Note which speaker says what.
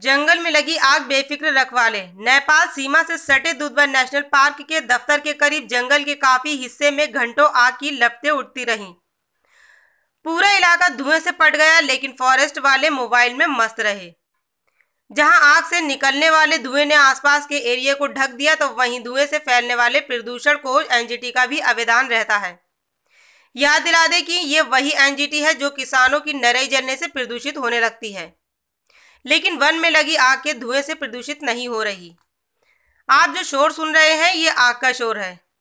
Speaker 1: जंगल में लगी आग बेफिक्र रखवाले नेपाल सीमा से सटे दुधवा नेशनल पार्क के दफ्तर के करीब जंगल के काफी हिस्से में घंटों आग की लपटें उठती रहीं पूरा इलाका धुएं से पट गया लेकिन फॉरेस्ट वाले मोबाइल में मस्त रहे जहां आग से निकलने वाले धुएं ने आसपास के एरिया को ढक दिया तो वहीं धुएं से फैलने वाले प्रदूषण को एनजीटी का भी अवेदान रहता है याद दिला दें कि ये वही एनजीटी है जो किसानों की नरई जलने से प्रदूषित होने लगती है लेकिन वन में लगी आग के धुएं से प्रदूषित नहीं हो रही आप जो शोर सुन रहे हैं ये आग का शोर है